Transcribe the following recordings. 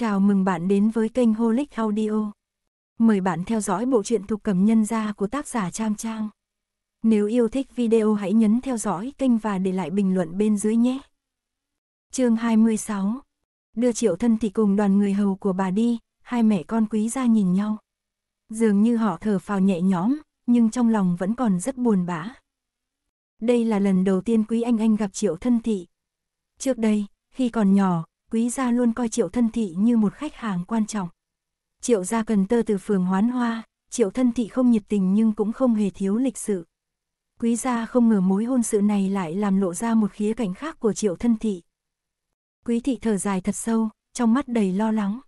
Chào mừng bạn đến với kênh Holic Audio. Mời bạn theo dõi bộ truyện thuộc cầm nhân gia của tác giả Trang Trang. Nếu yêu thích video hãy nhấn theo dõi kênh và để lại bình luận bên dưới nhé. chương 26 Đưa triệu thân thì cùng đoàn người hầu của bà đi, hai mẹ con quý ra nhìn nhau. Dường như họ thở phào nhẹ nhõm, nhưng trong lòng vẫn còn rất buồn bã. Đây là lần đầu tiên quý anh anh gặp triệu thân thị. Trước đây, khi còn nhỏ, quý gia luôn coi triệu thân thị như một khách hàng quan trọng. Triệu gia cần tơ từ phường hoán hoa, triệu thân thị không nhiệt tình nhưng cũng không hề thiếu lịch sự. Quý gia không ngờ mối hôn sự này lại làm lộ ra một khía cạnh khác của triệu thân thị. Quý thị thở dài thật sâu, trong mắt đầy lo lắng.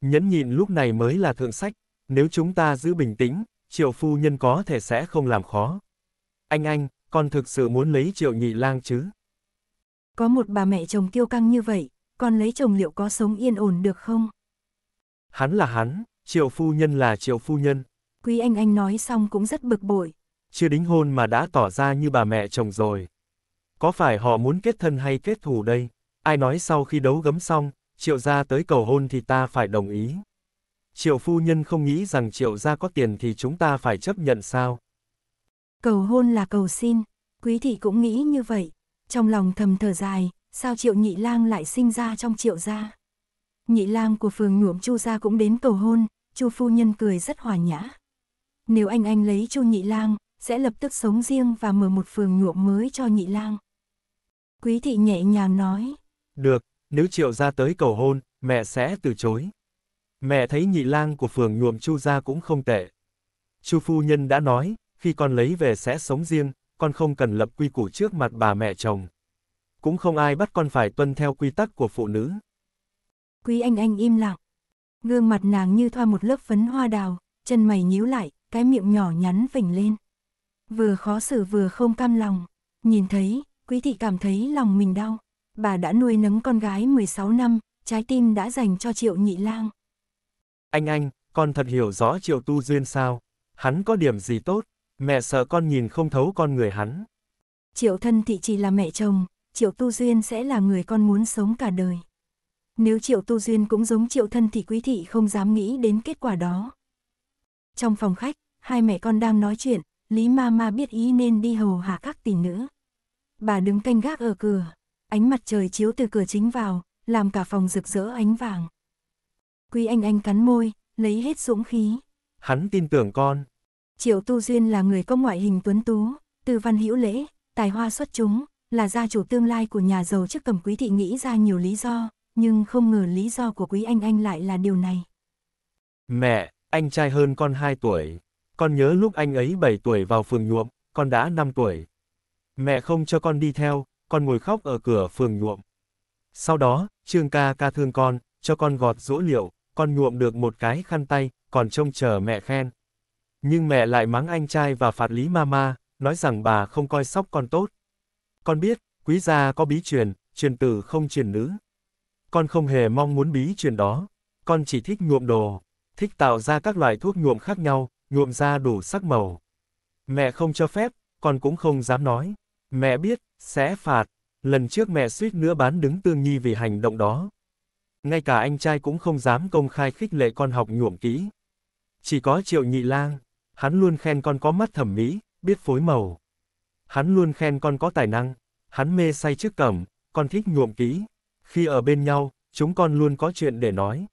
Nhẫn nhịn lúc này mới là thượng sách, nếu chúng ta giữ bình tĩnh, triệu phu nhân có thể sẽ không làm khó. Anh anh, con thực sự muốn lấy triệu nhị lang chứ? Có một bà mẹ chồng kiêu căng như vậy, con lấy chồng liệu có sống yên ổn được không? Hắn là hắn, triệu phu nhân là triệu phu nhân. Quý anh anh nói xong cũng rất bực bội. Chưa đính hôn mà đã tỏ ra như bà mẹ chồng rồi. Có phải họ muốn kết thân hay kết thù đây? Ai nói sau khi đấu gấm xong, triệu gia tới cầu hôn thì ta phải đồng ý. Triệu phu nhân không nghĩ rằng triệu gia có tiền thì chúng ta phải chấp nhận sao? Cầu hôn là cầu xin, quý thị cũng nghĩ như vậy, trong lòng thầm thở dài, sao triệu nhị lang lại sinh ra trong triệu gia. Nhị lang của phường nhuộm chu gia cũng đến cầu hôn, chu phu nhân cười rất hòa nhã. Nếu anh anh lấy chu nhị lang, sẽ lập tức sống riêng và mở một phường nhuộm mới cho nhị lang. Quý thị nhẹ nhàng nói. Được, nếu triệu gia tới cầu hôn, mẹ sẽ từ chối. Mẹ thấy nhị lang của phường nhuộm chu gia cũng không tệ. Chu phu nhân đã nói, khi con lấy về sẽ sống riêng, con không cần lập quy củ trước mặt bà mẹ chồng cũng không ai bắt con phải tuân theo quy tắc của phụ nữ. Quý anh anh im lặng. Gương mặt nàng như thoa một lớp phấn hoa đào, chân mày nhíu lại, cái miệng nhỏ nhắn phình lên. Vừa khó xử vừa không cam lòng. Nhìn thấy, quý thị cảm thấy lòng mình đau. Bà đã nuôi nấng con gái 16 năm, trái tim đã dành cho triệu nhị lang. Anh anh, con thật hiểu rõ triệu tu duyên sao. Hắn có điểm gì tốt, mẹ sợ con nhìn không thấu con người hắn. Triệu thân thị chỉ là mẹ chồng, Triệu Tu Duyên sẽ là người con muốn sống cả đời. Nếu Triệu Tu Duyên cũng giống Triệu Thân thì Quý Thị không dám nghĩ đến kết quả đó. Trong phòng khách, hai mẹ con đang nói chuyện, Lý Ma Ma biết ý nên đi hầu hạ các tỷ nữ. Bà đứng canh gác ở cửa, ánh mặt trời chiếu từ cửa chính vào, làm cả phòng rực rỡ ánh vàng. Quý Anh Anh cắn môi, lấy hết dũng khí. Hắn tin tưởng con. Triệu Tu Duyên là người có ngoại hình tuấn tú, từ văn hữu lễ, tài hoa xuất chúng, là gia chủ tương lai của nhà giàu trước cầm quý thị nghĩ ra nhiều lý do, nhưng không ngờ lý do của quý anh anh lại là điều này. Mẹ, anh trai hơn con 2 tuổi. Con nhớ lúc anh ấy 7 tuổi vào phường nhuộm, con đã 5 tuổi. Mẹ không cho con đi theo, con ngồi khóc ở cửa phường nhuộm. Sau đó, Trương ca ca thương con, cho con gọt dỗ liệu, con nhuộm được một cái khăn tay, còn trông chờ mẹ khen. Nhưng mẹ lại mắng anh trai và phạt lý mama, nói rằng bà không coi sóc con tốt. Con biết, quý gia có bí truyền, truyền tử không truyền nữ. Con không hề mong muốn bí truyền đó. Con chỉ thích nhuộm đồ, thích tạo ra các loại thuốc nhuộm khác nhau, nhuộm ra đủ sắc màu. Mẹ không cho phép, con cũng không dám nói. Mẹ biết, sẽ phạt. Lần trước mẹ suýt nữa bán đứng tương nhi vì hành động đó. Ngay cả anh trai cũng không dám công khai khích lệ con học nhuộm kỹ. Chỉ có triệu nhị lang, hắn luôn khen con có mắt thẩm mỹ, biết phối màu. Hắn luôn khen con có tài năng. Hắn mê say trước cẩm, con thích nhuộm kỹ. Khi ở bên nhau, chúng con luôn có chuyện để nói.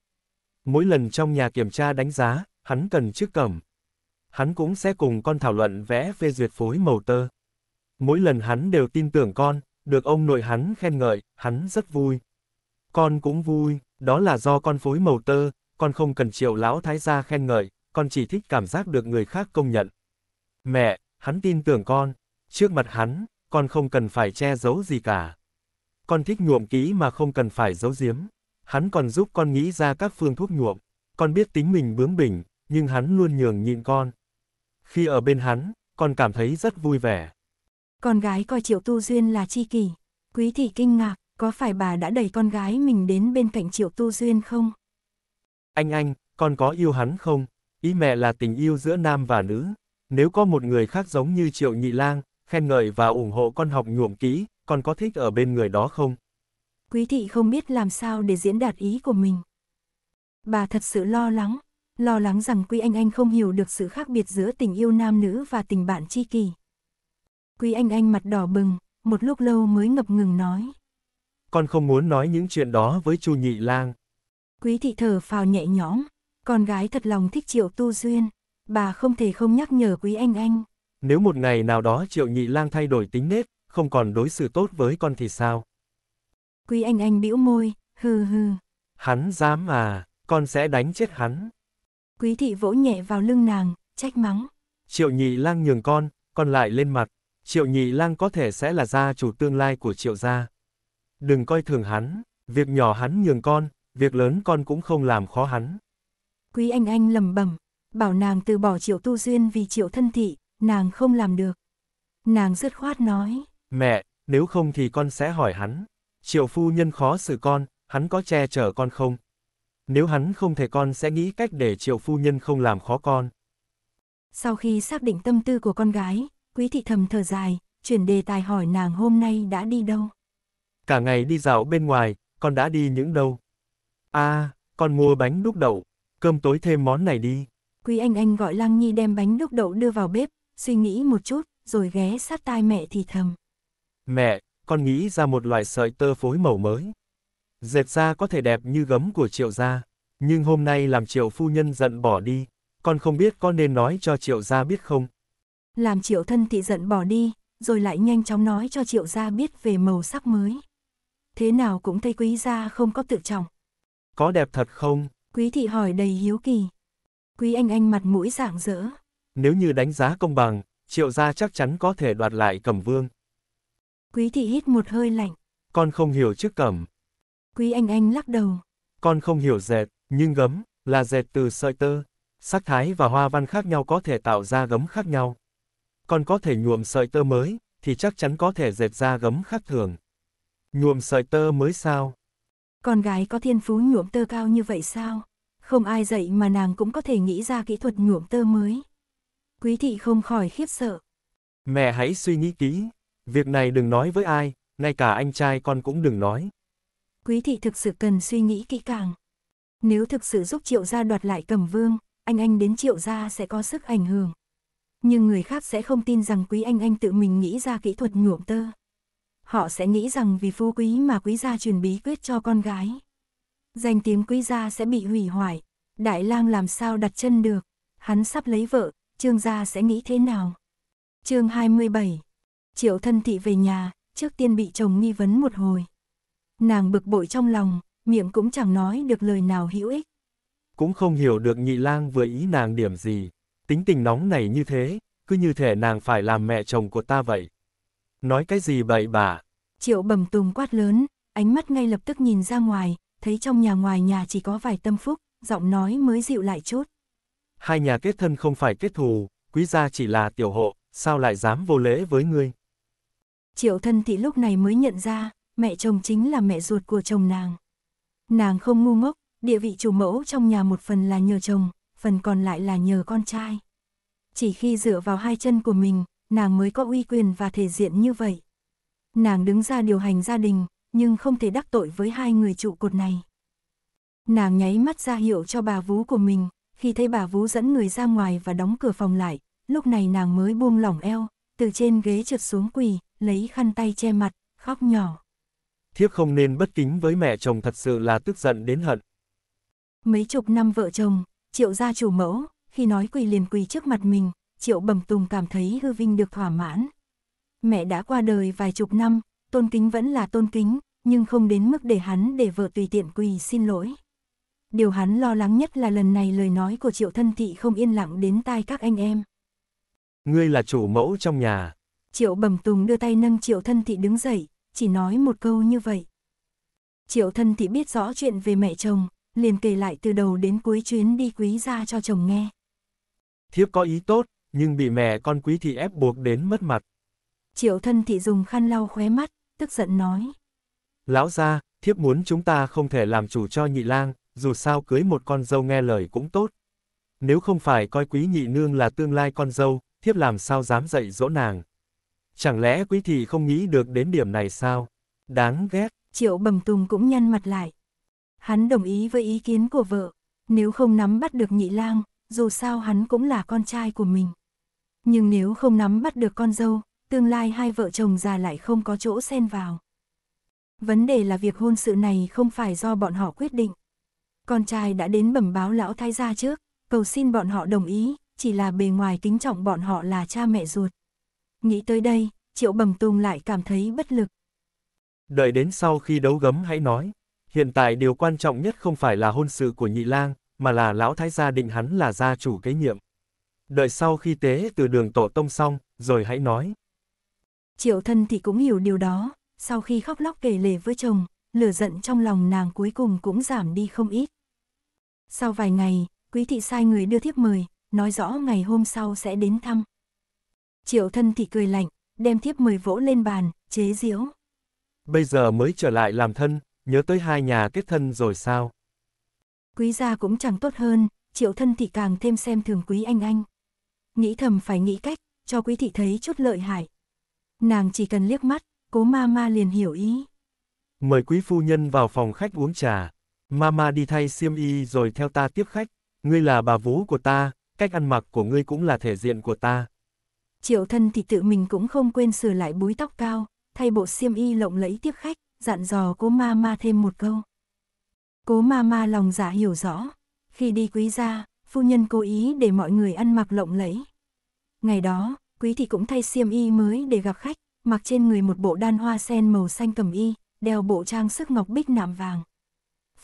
Mỗi lần trong nhà kiểm tra đánh giá, hắn cần trước cẩm. Hắn cũng sẽ cùng con thảo luận vẽ phê duyệt phối màu tơ. Mỗi lần hắn đều tin tưởng con, được ông nội hắn khen ngợi, hắn rất vui. Con cũng vui, đó là do con phối màu tơ, con không cần triệu lão thái gia khen ngợi, con chỉ thích cảm giác được người khác công nhận. Mẹ, hắn tin tưởng con, Trước mặt hắn, con không cần phải che giấu gì cả. Con thích nhuộm kỹ mà không cần phải giấu giếm. Hắn còn giúp con nghĩ ra các phương thuốc nhuộm. Con biết tính mình bướng bỉnh, nhưng hắn luôn nhường nhịn con. Khi ở bên hắn, con cảm thấy rất vui vẻ. Con gái coi Triệu Tu Duyên là chi kỷ. Quý thị kinh ngạc, có phải bà đã đẩy con gái mình đến bên cạnh Triệu Tu Duyên không? Anh anh, con có yêu hắn không? Ý mẹ là tình yêu giữa nam và nữ. Nếu có một người khác giống như Triệu Nhị Lang, khen ngợi và ủng hộ con học nhuộm kỹ, con có thích ở bên người đó không? Quý thị không biết làm sao để diễn đạt ý của mình. Bà thật sự lo lắng, lo lắng rằng Quý Anh Anh không hiểu được sự khác biệt giữa tình yêu nam nữ và tình bạn tri kỷ. Quý Anh Anh mặt đỏ bừng, một lúc lâu mới ngập ngừng nói. Con không muốn nói những chuyện đó với Chu Nhị Lang. Quý thị thở phào nhẹ nhõm, con gái thật lòng thích Triệu Tu Duyên, bà không thể không nhắc nhở Quý Anh Anh. Nếu một ngày nào đó Triệu Nhị Lang thay đổi tính nết, không còn đối xử tốt với con thì sao? Quý anh anh bĩu môi, hừ hừ. Hắn dám à, con sẽ đánh chết hắn. Quý thị vỗ nhẹ vào lưng nàng, trách mắng. Triệu Nhị Lang nhường con, con lại lên mặt. Triệu Nhị Lang có thể sẽ là gia chủ tương lai của Triệu gia. Đừng coi thường hắn, việc nhỏ hắn nhường con, việc lớn con cũng không làm khó hắn. Quý anh anh lầm bẩm, bảo nàng từ bỏ Triệu Tu Duyên vì Triệu thân thị, nàng không làm được. Nàng dứt khoát nói. Mẹ, nếu không thì con sẽ hỏi hắn. Triệu phu nhân khó xử con, hắn có che chở con không? Nếu hắn không thể con sẽ nghĩ cách để triệu phu nhân không làm khó con. Sau khi xác định tâm tư của con gái, quý thị thầm thở dài, chuyển đề tài hỏi nàng hôm nay đã đi đâu. Cả ngày đi dạo bên ngoài, con đã đi những đâu? À, con mua bánh đúc đậu, cơm tối thêm món này đi. Quý anh anh gọi Lăng Nhi đem bánh đúc đậu đưa vào bếp, suy nghĩ một chút, rồi ghé sát tai mẹ thì thầm. Mẹ, con nghĩ ra một loại sợi tơ phối màu mới. Dệt ra có thể đẹp như gấm của triệu gia, nhưng hôm nay làm triệu phu nhân giận bỏ đi, con không biết con nên nói cho triệu gia biết không? Làm triệu thân thị giận bỏ đi, rồi lại nhanh chóng nói cho triệu gia biết về màu sắc mới. Thế nào cũng thấy quý gia không có tự trọng. Có đẹp thật không? Quý thị hỏi đầy hiếu kỳ. Quý anh anh mặt mũi rạng rỡ. Nếu như đánh giá công bằng, triệu gia chắc chắn có thể đoạt lại cẩm vương. Quý thị hít một hơi lạnh. Con không hiểu trước cẩm. Quý anh anh lắc đầu. Con không hiểu dệt, nhưng gấm, là dệt từ sợi tơ. Sắc thái và hoa văn khác nhau có thể tạo ra gấm khác nhau. Con có thể nhuộm sợi tơ mới, thì chắc chắn có thể dệt ra gấm khác thường. Nhuộm sợi tơ mới sao? Con gái có thiên phú nhuộm tơ cao như vậy sao? Không ai dạy mà nàng cũng có thể nghĩ ra kỹ thuật nhuộm tơ mới. Quý thị không khỏi khiếp sợ. Mẹ hãy suy nghĩ kỹ, việc này đừng nói với ai, ngay cả anh trai con cũng đừng nói. Quý thị thực sự cần suy nghĩ kỹ càng. Nếu thực sự giúp triệu gia đoạt lại cầm vương, anh anh đến triệu gia sẽ có sức ảnh hưởng. Nhưng người khác sẽ không tin rằng quý anh anh tự mình nghĩ ra kỹ thuật nhuộm tơ. Họ sẽ nghĩ rằng vì phú quý mà quý gia truyền bí quyết cho con gái. Danh tiếng quý gia sẽ bị hủy hoại. Đại lang làm sao đặt chân được. Hắn sắp lấy vợ, Trương gia sẽ nghĩ thế nào? chương 27 Triệu thân thị về nhà, trước tiên bị chồng nghi vấn một hồi. Nàng bực bội trong lòng, miệng cũng chẳng nói được lời nào hữu ích. Cũng không hiểu được nhị lang vừa ý nàng điểm gì, tính tình nóng này như thế, cứ như thể nàng phải làm mẹ chồng của ta vậy. Nói cái gì bậy bạ? Triệu bầm tùng quát lớn, ánh mắt ngay lập tức nhìn ra ngoài, thấy trong nhà ngoài nhà chỉ có vài tâm phúc, giọng nói mới dịu lại chút. Hai nhà kết thân không phải kết thù, quý gia chỉ là tiểu hộ, sao lại dám vô lễ với ngươi? Triệu thân thị lúc này mới nhận ra, mẹ chồng chính là mẹ ruột của chồng nàng. Nàng không ngu ngốc, địa vị chủ mẫu trong nhà một phần là nhờ chồng, phần còn lại là nhờ con trai. Chỉ khi dựa vào hai chân của mình, nàng mới có uy quyền và thể diện như vậy. Nàng đứng ra điều hành gia đình, nhưng không thể đắc tội với hai người trụ cột này. Nàng nháy mắt ra hiệu cho bà vú của mình, khi thấy bà vũ dẫn người ra ngoài và đóng cửa phòng lại, lúc này nàng mới buông lỏng eo, từ trên ghế trượt xuống quỳ, lấy khăn tay che mặt, khóc nhỏ. Thiếp không nên bất kính với mẹ chồng thật sự là tức giận đến hận. Mấy chục năm vợ chồng, triệu gia chủ mẫu, khi nói quỳ liền quỳ trước mặt mình, triệu bẩm tùng cảm thấy hư vinh được thỏa mãn. Mẹ đã qua đời vài chục năm, tôn kính vẫn là tôn kính, nhưng không đến mức để hắn để vợ tùy tiện quỳ xin lỗi điều hắn lo lắng nhất là lần này lời nói của triệu thân thị không yên lặng đến tai các anh em. Ngươi là chủ mẫu trong nhà. Triệu bẩm tùng đưa tay nâng triệu thân thị đứng dậy, chỉ nói một câu như vậy. Triệu thân thị biết rõ chuyện về mẹ chồng, liền kể lại từ đầu đến cuối chuyến đi quý ra cho chồng nghe. Thiếp có ý tốt, nhưng bị mẹ con quý thị ép buộc đến mất mặt. Triệu thân thị dùng khăn lau khóe mắt, tức giận nói. Lão ra, thiếp muốn chúng ta không thể làm chủ cho nhị lang, dù sao cưới một con dâu nghe lời cũng tốt. Nếu không phải coi quý nhị nương là tương lai con dâu, thiếp làm sao dám dạy dỗ nàng. Chẳng lẽ quý thị không nghĩ được đến điểm này sao? Đáng ghét. Triệu bầm tùng cũng nhăn mặt lại. Hắn đồng ý với ý kiến của vợ, nếu không nắm bắt được nhị lang, dù sao hắn cũng là con trai của mình. Nhưng nếu không nắm bắt được con dâu, tương lai hai vợ chồng già lại không có chỗ xen vào. Vấn đề là việc hôn sự này không phải do bọn họ quyết định con trai đã đến bẩm báo lão thái gia trước, cầu xin bọn họ đồng ý, chỉ là bề ngoài kính trọng bọn họ là cha mẹ ruột. Nghĩ tới đây, Triệu Bẩm tung lại cảm thấy bất lực. Đợi đến sau khi đấu gấm hãy nói, hiện tại điều quan trọng nhất không phải là hôn sự của Nhị Lang, mà là lão thái gia định hắn là gia chủ kế nhiệm. Đợi sau khi tế từ đường tổ tông xong, rồi hãy nói. Triệu thân thì cũng hiểu điều đó, sau khi khóc lóc kể lể với chồng, lửa giận trong lòng nàng cuối cùng cũng giảm đi không ít. Sau vài ngày, quý thị sai người đưa thiếp mời, nói rõ ngày hôm sau sẽ đến thăm. Triệu thân thị cười lạnh, đem thiếp mời vỗ lên bàn, chế diễu. Bây giờ mới trở lại làm thân, nhớ tới hai nhà kết thân rồi sao? Quý gia cũng chẳng tốt hơn, triệu thân thị càng thêm xem thường quý anh anh. Nghĩ thầm phải nghĩ cách, cho quý thị thấy chút lợi hại. Nàng chỉ cần liếc mắt, cố ma ma liền hiểu ý. Mời quý phu nhân vào phòng khách uống trà. Mama đi thay xiêm y rồi theo ta tiếp khách, ngươi là bà vú của ta, cách ăn mặc của ngươi cũng là thể diện của ta. Triệu thân thì tự mình cũng không quên sửa lại búi tóc cao, thay bộ xiêm y lộng lẫy tiếp khách, dặn dò cố Mama thêm một câu. Cố Mama lòng dạ hiểu rõ, khi đi quý gia, phu nhân cố ý để mọi người ăn mặc lộng lẫy. Ngày đó, quý thì cũng thay xiêm y mới để gặp khách, mặc trên người một bộ đan hoa sen màu xanh cầm y, đeo bộ trang sức ngọc bích nạm vàng.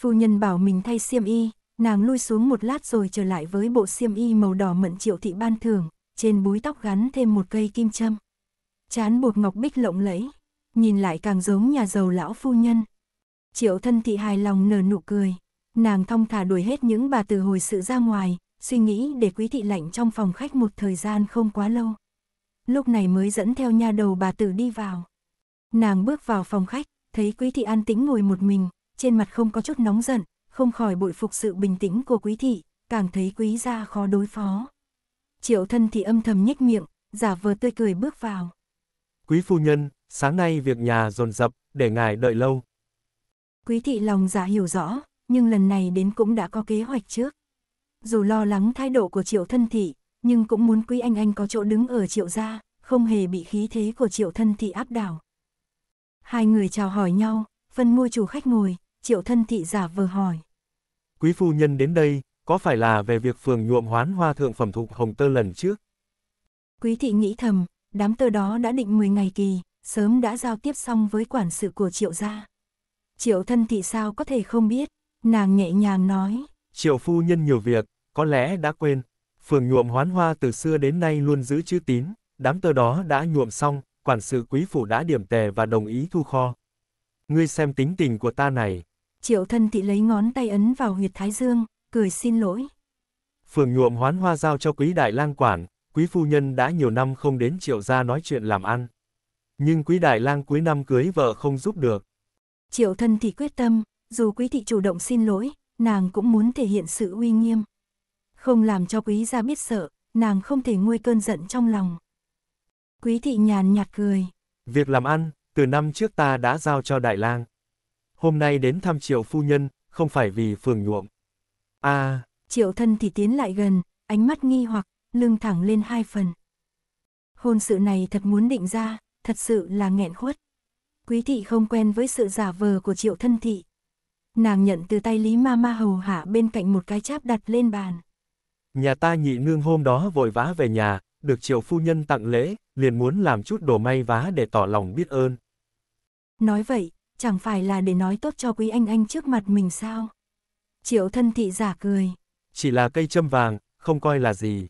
Phu nhân bảo mình thay xiêm y, nàng lui xuống một lát rồi trở lại với bộ xiêm y màu đỏ mận triệu thị ban thường, trên búi tóc gắn thêm một cây kim châm. Chán buộc ngọc bích lộng lẫy, nhìn lại càng giống nhà giàu lão phu nhân. Triệu thân thị hài lòng nở nụ cười, nàng thong thả đuổi hết những bà từ hồi sự ra ngoài, suy nghĩ để quý thị lạnh trong phòng khách một thời gian không quá lâu. Lúc này mới dẫn theo nha đầu bà tử đi vào. Nàng bước vào phòng khách, thấy quý thị an tĩnh ngồi một mình, trên mặt không có chút nóng giận, không khỏi bội phục sự bình tĩnh của quý thị, càng thấy quý gia khó đối phó. Triệu thân thì âm thầm nhếch miệng, giả vờ tươi cười bước vào. Quý phu nhân, sáng nay việc nhà dồn dập, để ngài đợi lâu. Quý thị lòng giả dạ hiểu rõ, nhưng lần này đến cũng đã có kế hoạch trước. Dù lo lắng thái độ của triệu thân thị, nhưng cũng muốn quý anh anh có chỗ đứng ở triệu gia, không hề bị khí thế của triệu thân thị áp đảo. Hai người chào hỏi nhau, phân mua chủ khách ngồi, triệu thân thị giả vờ hỏi. Quý phu nhân đến đây, có phải là về việc phường nhuộm hoán hoa thượng phẩm thục hồng tơ lần trước? Quý thị nghĩ thầm, đám tơ đó đã định 10 ngày kỳ, sớm đã giao tiếp xong với quản sự của triệu gia. Triệu thân thị sao có thể không biết, nàng nhẹ nhàng nói. Triệu phu nhân nhiều việc, có lẽ đã quên. Phường nhuộm hoán hoa từ xưa đến nay luôn giữ chữ tín, đám tơ đó đã nhuộm xong, quản sự quý phủ đã điểm tề và đồng ý thu kho. Ngươi xem tính tình của ta này, Triệu thân thị lấy ngón tay ấn vào huyệt thái dương, cười xin lỗi. Phường nhuộm hoán hoa giao cho quý đại lang quản, quý phu nhân đã nhiều năm không đến triệu gia nói chuyện làm ăn. Nhưng quý đại lang cuối năm cưới vợ không giúp được. Triệu thân thị quyết tâm, dù quý thị chủ động xin lỗi, nàng cũng muốn thể hiện sự uy nghiêm. Không làm cho quý gia biết sợ, nàng không thể nguôi cơn giận trong lòng. Quý thị nhàn nhạt cười. Việc làm ăn, từ năm trước ta đã giao cho đại lang hôm nay đến thăm triệu phu nhân, không phải vì phường nhuộm. a à, triệu thân thì tiến lại gần, ánh mắt nghi hoặc, lưng thẳng lên hai phần. Hôn sự này thật muốn định ra, thật sự là nghẹn khuất. Quý thị không quen với sự giả vờ của triệu thân thị. Nàng nhận từ tay Lý Ma Ma hầu hạ bên cạnh một cái cháp đặt lên bàn. Nhà ta nhị nương hôm đó vội vã về nhà, được triệu phu nhân tặng lễ, liền muốn làm chút đồ may vá để tỏ lòng biết ơn. Nói vậy, chẳng phải là để nói tốt cho quý anh anh trước mặt mình sao? Triệu thân thị giả cười. Chỉ là cây châm vàng, không coi là gì.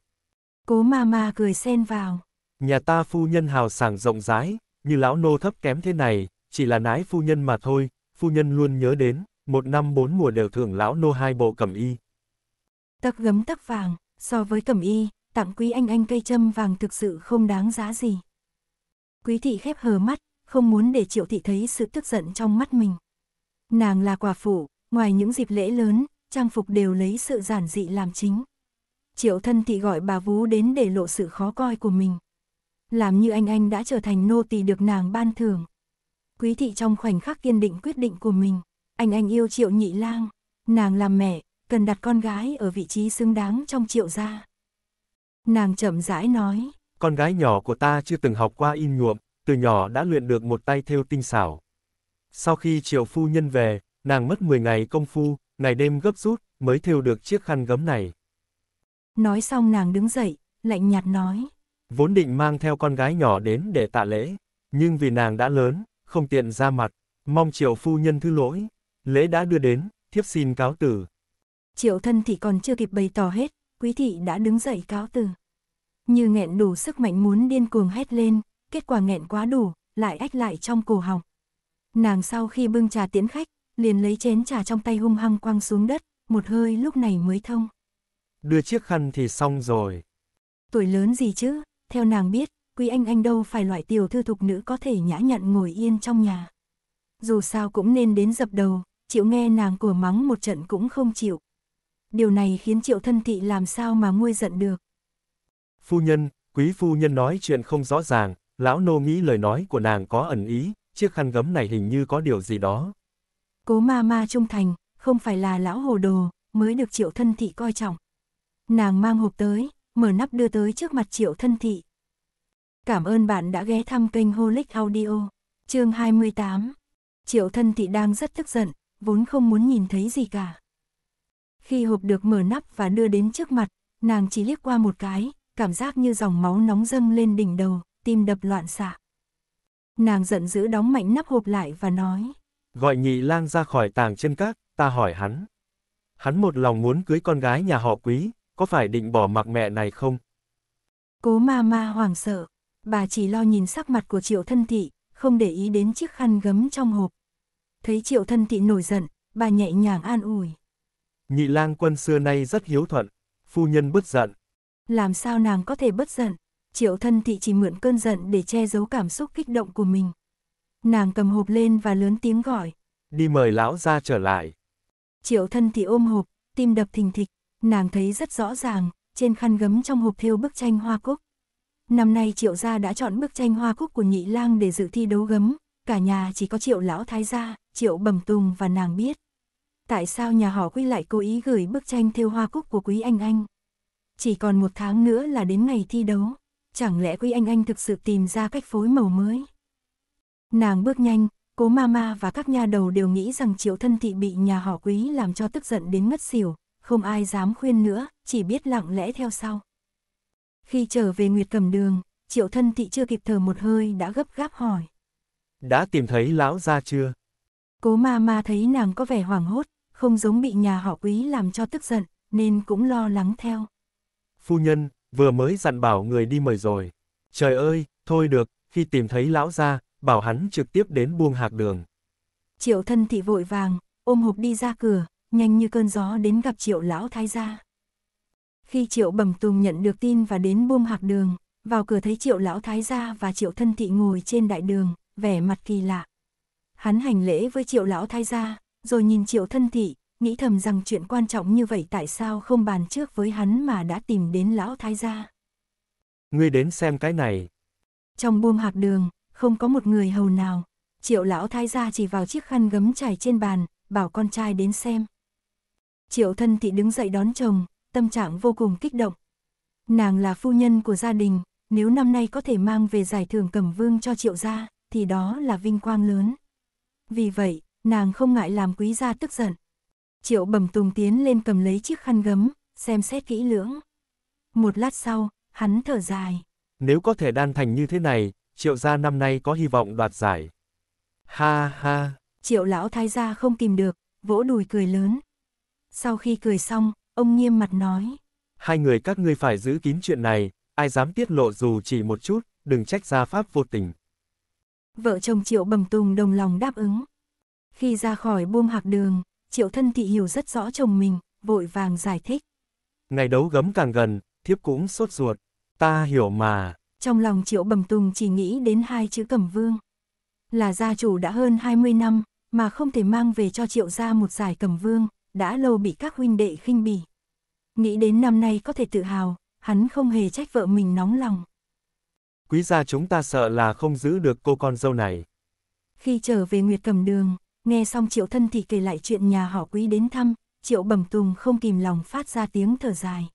Cố ma ma cười xen vào. Nhà ta phu nhân hào sảng rộng rãi, như lão nô thấp kém thế này, chỉ là nái phu nhân mà thôi, phu nhân luôn nhớ đến, một năm bốn mùa đều thưởng lão nô hai bộ cẩm y. Tắc gấm tắc vàng, so với cẩm y, tặng quý anh anh cây châm vàng thực sự không đáng giá gì. Quý thị khép hờ mắt, không muốn để triệu thị thấy sự tức giận trong mắt mình. Nàng là quả phụ, ngoài những dịp lễ lớn, trang phục đều lấy sự giản dị làm chính. Triệu thân thị gọi bà vú đến để lộ sự khó coi của mình. Làm như anh anh đã trở thành nô tỳ được nàng ban thưởng. Quý thị trong khoảnh khắc kiên định quyết định của mình. Anh anh yêu triệu nhị lang, nàng làm mẹ, cần đặt con gái ở vị trí xứng đáng trong triệu gia. Nàng chậm rãi nói. Con gái nhỏ của ta chưa từng học qua in nhuộm, từ nhỏ đã luyện được một tay thêu tinh xảo. Sau khi triệu phu nhân về, nàng mất 10 ngày công phu, ngày đêm gấp rút, mới thêu được chiếc khăn gấm này. Nói xong nàng đứng dậy, lạnh nhạt nói. Vốn định mang theo con gái nhỏ đến để tạ lễ, nhưng vì nàng đã lớn, không tiện ra mặt, mong triệu phu nhân thứ lỗi. Lễ đã đưa đến, thiếp xin cáo từ. Triệu thân thị còn chưa kịp bày tỏ hết, quý thị đã đứng dậy cáo từ. Như nghẹn đủ sức mạnh muốn điên cuồng hét lên, kết quả nghẹn quá đủ, lại ách lại trong cổ họng. Nàng sau khi bưng trà tiễn khách, liền lấy chén trà trong tay hung hăng quăng xuống đất, một hơi lúc này mới thông. Đưa chiếc khăn thì xong rồi. Tuổi lớn gì chứ, theo nàng biết, Quý Anh Anh đâu phải loại tiểu thư thục nữ có thể nhã nhặn ngồi yên trong nhà. Dù sao cũng nên đến dập đầu, chịu nghe nàng của mắng một trận cũng không chịu. Điều này khiến triệu thân thị làm sao mà nguôi giận được. Phu nhân, quý phu nhân nói chuyện không rõ ràng, Lão nô nghĩ lời nói của nàng có ẩn ý, chiếc khăn gấm này hình như có điều gì đó. Cố ma ma trung thành, không phải là lão hồ đồ, mới được triệu thân thị coi trọng. Nàng mang hộp tới, mở nắp đưa tới trước mặt triệu thân thị. Cảm ơn bạn đã ghé thăm kênh Holic Audio, chương 28. Triệu thân thị đang rất tức giận, vốn không muốn nhìn thấy gì cả. Khi hộp được mở nắp và đưa đến trước mặt, nàng chỉ liếc qua một cái, cảm giác như dòng máu nóng dâng lên đỉnh đầu, tim đập loạn xạ. Nàng giận dữ đóng mạnh nắp hộp lại và nói. Gọi nhị lang ra khỏi tàng chân các, ta hỏi hắn. Hắn một lòng muốn cưới con gái nhà họ quý, có phải định bỏ mặc mẹ này không? Cố ma ma hoàng sợ, bà chỉ lo nhìn sắc mặt của triệu thân thị, không để ý đến chiếc khăn gấm trong hộp. Thấy triệu thân thị nổi giận, bà nhẹ nhàng an ủi. Nhị lang quân xưa nay rất hiếu thuận, phu nhân bất giận. Làm sao nàng có thể bất giận? triệu thân thị chỉ mượn cơn giận để che giấu cảm xúc kích động của mình. Nàng cầm hộp lên và lớn tiếng gọi. Đi mời lão ra trở lại. Triệu thân thị ôm hộp, tim đập thình thịch, nàng thấy rất rõ ràng, trên khăn gấm trong hộp thêu bức tranh hoa cúc. Năm nay triệu gia đã chọn bức tranh hoa cúc của nhị lang để dự thi đấu gấm, cả nhà chỉ có triệu lão thái gia, triệu bẩm tùng và nàng biết. Tại sao nhà họ quy lại cố ý gửi bức tranh thêu hoa cúc của quý anh anh? Chỉ còn một tháng nữa là đến ngày thi đấu chẳng lẽ quý anh anh thực sự tìm ra cách phối màu mới? Nàng bước nhanh, cố mama và các nha đầu đều nghĩ rằng triệu thân thị bị nhà họ quý làm cho tức giận đến ngất xỉu, không ai dám khuyên nữa, chỉ biết lặng lẽ theo sau. Khi trở về Nguyệt Cầm Đường, triệu thân thị chưa kịp thở một hơi đã gấp gáp hỏi. Đã tìm thấy lão ra chưa? Cố ma ma thấy nàng có vẻ hoảng hốt, không giống bị nhà họ quý làm cho tức giận, nên cũng lo lắng theo. Phu nhân, vừa mới dặn bảo người đi mời rồi. Trời ơi, thôi được, khi tìm thấy lão ra, bảo hắn trực tiếp đến buông hạc đường. Triệu thân thị vội vàng, ôm hộp đi ra cửa, nhanh như cơn gió đến gặp triệu lão thái gia. Khi triệu bẩm tùng nhận được tin và đến buông hạc đường, vào cửa thấy triệu lão thái gia và triệu thân thị ngồi trên đại đường, vẻ mặt kỳ lạ. Hắn hành lễ với triệu lão thái gia, rồi nhìn triệu thân thị, nghĩ thầm rằng chuyện quan trọng như vậy tại sao không bàn trước với hắn mà đã tìm đến lão thái gia. Ngươi đến xem cái này. Trong buông hạc đường, không có một người hầu nào. Triệu lão thái gia chỉ vào chiếc khăn gấm trải trên bàn, bảo con trai đến xem. Triệu thân thị đứng dậy đón chồng, tâm trạng vô cùng kích động. Nàng là phu nhân của gia đình, nếu năm nay có thể mang về giải thưởng cầm vương cho triệu gia, thì đó là vinh quang lớn. Vì vậy, nàng không ngại làm quý gia tức giận, Triệu bẩm tùng tiến lên cầm lấy chiếc khăn gấm, xem xét kỹ lưỡng. Một lát sau, hắn thở dài. Nếu có thể đan thành như thế này, triệu gia năm nay có hy vọng đoạt giải. Ha ha. Triệu lão thái gia không kìm được, vỗ đùi cười lớn. Sau khi cười xong, ông nghiêm mặt nói. Hai người các ngươi phải giữ kín chuyện này, ai dám tiết lộ dù chỉ một chút, đừng trách gia pháp vô tình. Vợ chồng triệu bầm tùng đồng lòng đáp ứng. Khi ra khỏi buông hạc đường, triệu thân thị hiểu rất rõ chồng mình, vội vàng giải thích. Ngày đấu gấm càng gần, thiếp cũng sốt ruột, ta hiểu mà. Trong lòng triệu bầm tùng chỉ nghĩ đến hai chữ cầm vương. Là gia chủ đã hơn 20 năm, mà không thể mang về cho triệu gia một giải cầm vương, đã lâu bị các huynh đệ khinh bỉ. Nghĩ đến năm nay có thể tự hào, hắn không hề trách vợ mình nóng lòng. Quý gia chúng ta sợ là không giữ được cô con dâu này. Khi trở về Nguyệt Cầm Đường, Nghe xong triệu thân thì kể lại chuyện nhà họ quý đến thăm, triệu bẩm tùng không kìm lòng phát ra tiếng thở dài.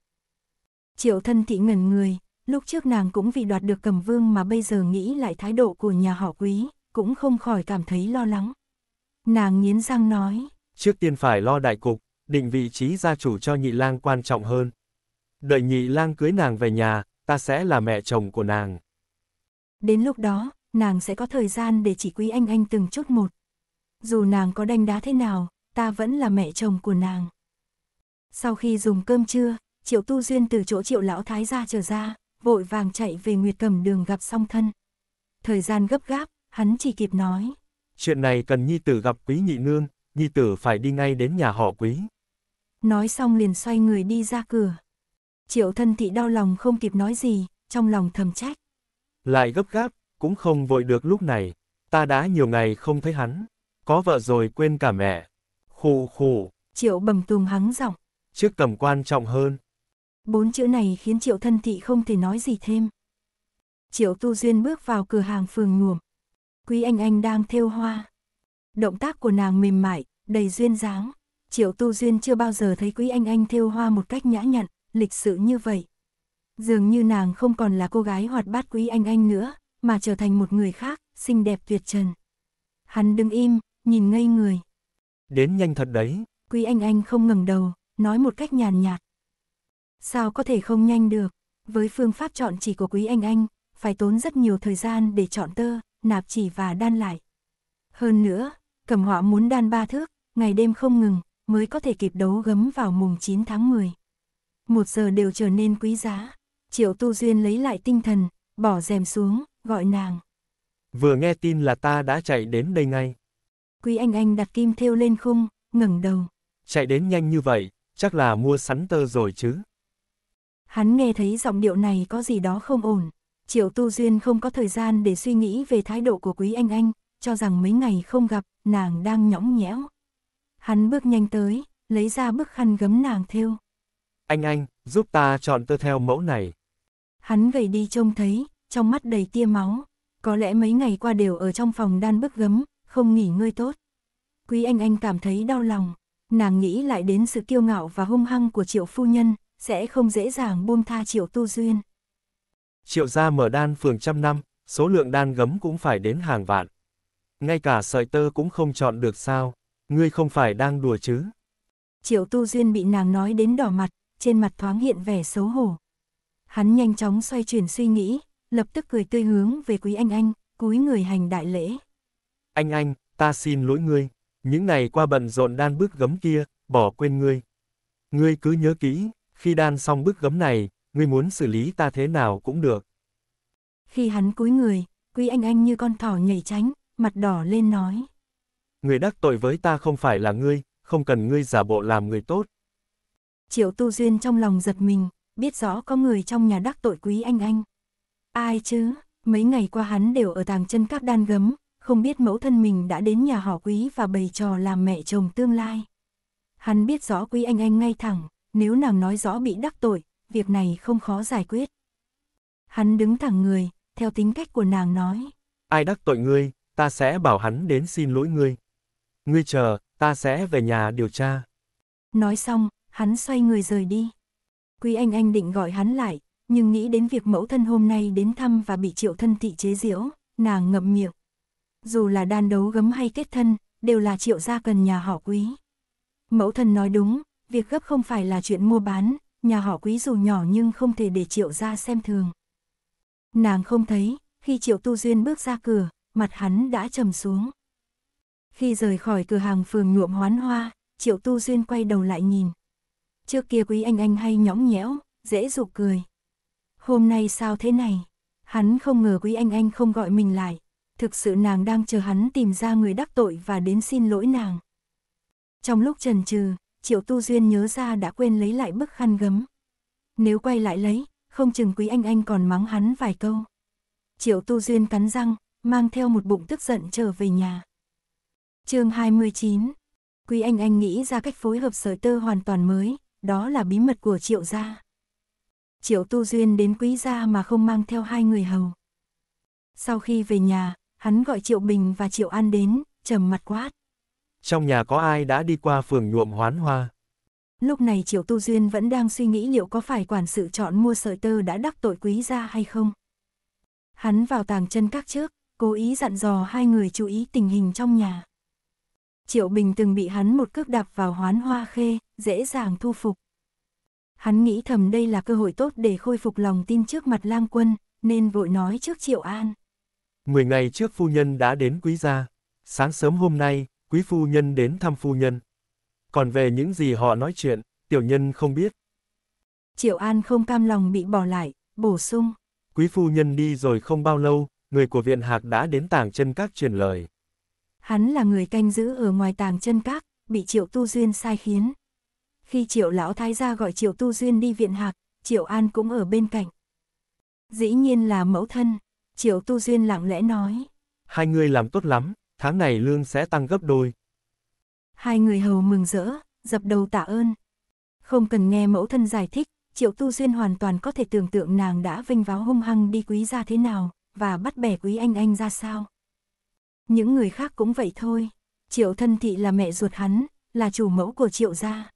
Triệu thân thị ngẩn người, lúc trước nàng cũng vì đoạt được cầm vương mà bây giờ nghĩ lại thái độ của nhà họ quý, cũng không khỏi cảm thấy lo lắng. Nàng nghiến răng nói. Trước tiên phải lo đại cục, định vị trí gia chủ cho nhị lang quan trọng hơn. Đợi nhị lang cưới nàng về nhà, ta sẽ là mẹ chồng của nàng. Đến lúc đó, nàng sẽ có thời gian để chỉ quý anh anh từng chút một, dù nàng có đanh đá thế nào, ta vẫn là mẹ chồng của nàng. Sau khi dùng cơm trưa, Triệu Tu Duyên từ chỗ Triệu Lão Thái ra trở ra, vội vàng chạy về Nguyệt Cầm Đường gặp song thân. Thời gian gấp gáp, hắn chỉ kịp nói. Chuyện này cần Nhi Tử gặp Quý Nhị Nương, Nhi Tử phải đi ngay đến nhà họ Quý. Nói xong liền xoay người đi ra cửa. Triệu thân thị đau lòng không kịp nói gì, trong lòng thầm trách. Lại gấp gáp, cũng không vội được lúc này, ta đã nhiều ngày không thấy hắn. Có vợ rồi quên cả mẹ. Khù khù. Triệu bầm tùm hắng giọng. Trước tầm quan trọng hơn. Bốn chữ này khiến triệu thân thị không thể nói gì thêm. Triệu tu duyên bước vào cửa hàng phường nhuộm. Quý anh anh đang thêu hoa. Động tác của nàng mềm mại, đầy duyên dáng. Triệu tu duyên chưa bao giờ thấy quý anh anh thêu hoa một cách nhã nhặn, lịch sự như vậy. Dường như nàng không còn là cô gái hoạt bát quý anh anh nữa, mà trở thành một người khác, xinh đẹp tuyệt trần. Hắn đứng im, nhìn ngây người. Đến nhanh thật đấy. Quý anh anh không ngừng đầu, nói một cách nhàn nhạt. Sao có thể không nhanh được? Với phương pháp chọn chỉ của quý anh anh, phải tốn rất nhiều thời gian để chọn tơ, nạp chỉ và đan lại. Hơn nữa, cẩm họa muốn đan ba thước, ngày đêm không ngừng, mới có thể kịp đấu gấm vào mùng 9 tháng 10. Một giờ đều trở nên quý giá. Triệu Tu Duyên lấy lại tinh thần, bỏ rèm xuống, gọi nàng. Vừa nghe tin là ta đã chạy đến đây ngay. Quý Anh Anh đặt kim thêu lên khung, ngẩng đầu. Chạy đến nhanh như vậy, chắc là mua sắn tơ rồi chứ. Hắn nghe thấy giọng điệu này có gì đó không ổn. Triệu Tu Duyên không có thời gian để suy nghĩ về thái độ của Quý Anh Anh, cho rằng mấy ngày không gặp, nàng đang nhõng nhẽo. Hắn bước nhanh tới, lấy ra bức khăn gấm nàng thêu. Anh anh, giúp ta chọn tơ theo mẫu này. Hắn gầy đi trông thấy, trong mắt đầy tia máu. Có lẽ mấy ngày qua đều ở trong phòng đan bức gấm, không nghỉ ngơi tốt. Quý Anh Anh cảm thấy đau lòng, nàng nghĩ lại đến sự kiêu ngạo và hung hăng của triệu phu nhân, sẽ không dễ dàng buông tha triệu tu duyên. Triệu gia mở đan phường trăm năm, số lượng đan gấm cũng phải đến hàng vạn. Ngay cả sợi tơ cũng không chọn được sao, ngươi không phải đang đùa chứ. Triệu tu duyên bị nàng nói đến đỏ mặt, trên mặt thoáng hiện vẻ xấu hổ. Hắn nhanh chóng xoay chuyển suy nghĩ, lập tức cười tươi hướng về quý anh anh, cúi người hành đại lễ. Anh anh, ta xin lỗi ngươi, những ngày qua bận rộn đan bước gấm kia, bỏ quên ngươi. Ngươi cứ nhớ kỹ, khi đan xong bước gấm này, ngươi muốn xử lý ta thế nào cũng được. Khi hắn cúi người, Quý Anh Anh như con thỏ nhảy tránh, mặt đỏ lên nói. Người đắc tội với ta không phải là ngươi, không cần ngươi giả bộ làm người tốt. Triệu Tu Duyên trong lòng giật mình, biết rõ có người trong nhà đắc tội Quý Anh Anh. Ai chứ, mấy ngày qua hắn đều ở tàng chân các đan gấm, không biết mẫu thân mình đã đến nhà họ quý và bày trò làm mẹ chồng tương lai. Hắn biết rõ quý anh anh ngay thẳng, nếu nàng nói rõ bị đắc tội, việc này không khó giải quyết. Hắn đứng thẳng người, theo tính cách của nàng nói. Ai đắc tội ngươi, ta sẽ bảo hắn đến xin lỗi ngươi. Ngươi chờ, ta sẽ về nhà điều tra. Nói xong, hắn xoay người rời đi. Quý anh anh định gọi hắn lại, nhưng nghĩ đến việc mẫu thân hôm nay đến thăm và bị triệu thân thị chế diễu, nàng ngậm miệng dù là đan đấu gấm hay kết thân, đều là triệu gia cần nhà họ quý. Mẫu thân nói đúng, việc gấp không phải là chuyện mua bán, nhà họ quý dù nhỏ nhưng không thể để triệu gia xem thường. Nàng không thấy, khi triệu tu duyên bước ra cửa, mặt hắn đã trầm xuống. Khi rời khỏi cửa hàng phường nhuộm hoán hoa, triệu tu duyên quay đầu lại nhìn. Trước kia quý anh anh hay nhõng nhẽo, dễ dục cười. Hôm nay sao thế này? Hắn không ngờ quý anh anh không gọi mình lại, thực sự nàng đang chờ hắn tìm ra người đắc tội và đến xin lỗi nàng. Trong lúc trần trừ, Triệu Tu Duyên nhớ ra đã quên lấy lại bức khăn gấm. Nếu quay lại lấy, không chừng quý anh anh còn mắng hắn vài câu. Triệu Tu Duyên cắn răng, mang theo một bụng tức giận trở về nhà. chương 29 Quý anh anh nghĩ ra cách phối hợp sợi tơ hoàn toàn mới, đó là bí mật của Triệu gia. Triệu Tu Duyên đến quý gia mà không mang theo hai người hầu. Sau khi về nhà, Hắn gọi Triệu Bình và Triệu An đến, trầm mặt quát. Trong nhà có ai đã đi qua phường nhuộm hoán hoa? Lúc này Triệu Tu Duyên vẫn đang suy nghĩ liệu có phải quản sự chọn mua sợi tơ đã đắc tội quý ra hay không. Hắn vào tàng chân các trước, cố ý dặn dò hai người chú ý tình hình trong nhà. Triệu Bình từng bị hắn một cước đạp vào hoán hoa khê, dễ dàng thu phục. Hắn nghĩ thầm đây là cơ hội tốt để khôi phục lòng tin trước mặt lang quân, nên vội nói trước Triệu An. 10 ngày trước phu nhân đã đến quý gia. Sáng sớm hôm nay, quý phu nhân đến thăm phu nhân. Còn về những gì họ nói chuyện, tiểu nhân không biết. Triệu An không cam lòng bị bỏ lại, bổ sung. Quý phu nhân đi rồi không bao lâu, người của viện hạc đã đến tàng chân các truyền lời. Hắn là người canh giữ ở ngoài tàng chân các, bị Triệu Tu Duyên sai khiến. Khi Triệu Lão Thái gia gọi Triệu Tu Duyên đi viện hạc, Triệu An cũng ở bên cạnh. Dĩ nhiên là mẫu thân, Triệu Tu Duyên lặng lẽ nói. Hai người làm tốt lắm, tháng này lương sẽ tăng gấp đôi. Hai người hầu mừng rỡ, dập đầu tạ ơn. Không cần nghe mẫu thân giải thích, Triệu Tu Duyên hoàn toàn có thể tưởng tượng nàng đã vinh váo hung hăng đi quý ra thế nào, và bắt bẻ quý anh anh ra sao. Những người khác cũng vậy thôi. Triệu thân thị là mẹ ruột hắn, là chủ mẫu của triệu gia.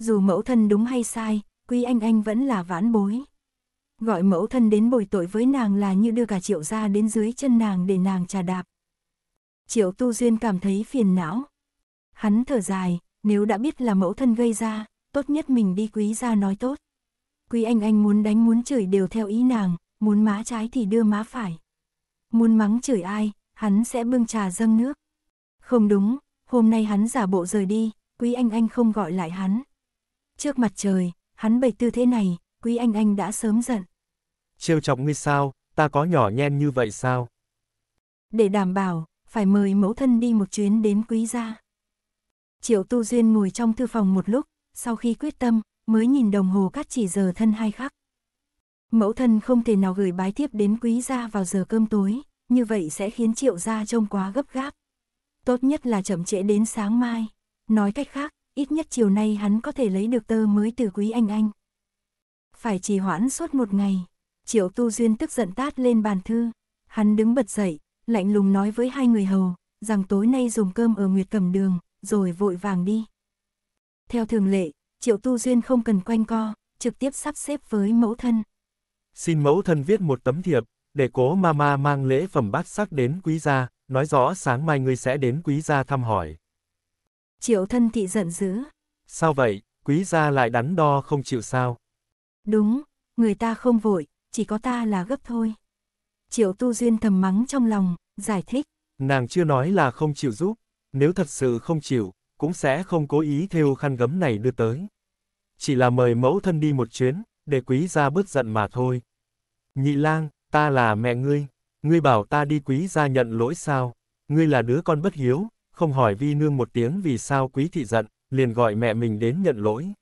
Dù mẫu thân đúng hay sai, quý anh anh vẫn là vãn bối. Gọi mẫu thân đến bồi tội với nàng là như đưa cả triệu gia đến dưới chân nàng để nàng trà đạp. Triệu tu duyên cảm thấy phiền não. Hắn thở dài, nếu đã biết là mẫu thân gây ra, tốt nhất mình đi quý gia nói tốt. Quý anh anh muốn đánh muốn chửi đều theo ý nàng, muốn má trái thì đưa má phải. Muốn mắng chửi ai, hắn sẽ bưng trà dâng nước. Không đúng, hôm nay hắn giả bộ rời đi, quý anh anh không gọi lại hắn. Trước mặt trời, hắn bày tư thế này, Quý Anh Anh đã sớm giận. Trêu chọc ngươi sao, ta có nhỏ nhen như vậy sao? Để đảm bảo, phải mời mẫu thân đi một chuyến đến quý gia. Triệu Tu Duyên ngồi trong thư phòng một lúc, sau khi quyết tâm, mới nhìn đồng hồ cắt chỉ giờ thân hai khắc. Mẫu thân không thể nào gửi bái tiếp đến quý gia vào giờ cơm tối, như vậy sẽ khiến triệu gia trông quá gấp gáp. Tốt nhất là chậm trễ đến sáng mai. Nói cách khác, ít nhất chiều nay hắn có thể lấy được tơ mới từ quý anh anh phải trì hoãn suốt một ngày. Triệu Tu Duyên tức giận tát lên bàn thư, hắn đứng bật dậy, lạnh lùng nói với hai người hầu, rằng tối nay dùng cơm ở Nguyệt Cầm Đường, rồi vội vàng đi. Theo thường lệ, Triệu Tu Duyên không cần quanh co, trực tiếp sắp xếp với mẫu thân. Xin mẫu thân viết một tấm thiệp, để cố mama mang lễ phẩm bát sắc đến quý gia, nói rõ sáng mai người sẽ đến quý gia thăm hỏi. Triệu thân thị giận dữ. Sao vậy, quý gia lại đắn đo không chịu sao? Đúng, người ta không vội, chỉ có ta là gấp thôi. Triệu Tu Duyên thầm mắng trong lòng, giải thích. Nàng chưa nói là không chịu giúp, nếu thật sự không chịu, cũng sẽ không cố ý theo khăn gấm này đưa tới. Chỉ là mời mẫu thân đi một chuyến, để quý gia bớt giận mà thôi. Nhị lang, ta là mẹ ngươi, ngươi bảo ta đi quý gia nhận lỗi sao, ngươi là đứa con bất hiếu, không hỏi vi nương một tiếng vì sao quý thị giận, liền gọi mẹ mình đến nhận lỗi.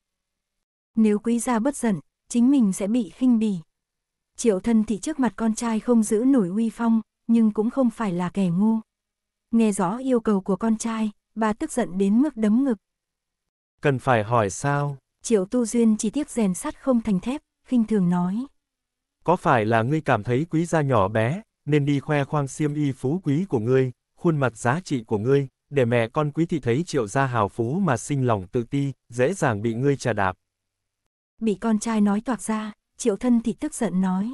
Nếu quý gia bất giận, chính mình sẽ bị khinh bỉ. Triệu thân thì trước mặt con trai không giữ nổi uy phong, nhưng cũng không phải là kẻ ngu. Nghe rõ yêu cầu của con trai, bà tức giận đến mức đấm ngực. Cần phải hỏi sao? Triệu tu duyên chỉ tiếc rèn sắt không thành thép, khinh thường nói. Có phải là ngươi cảm thấy quý gia nhỏ bé, nên đi khoe khoang xiêm y phú quý của ngươi, khuôn mặt giá trị của ngươi, để mẹ con quý thị thấy triệu gia hào phú mà sinh lòng tự ti, dễ dàng bị ngươi trà đạp, bị con trai nói toạc ra, triệu thân thì tức giận nói.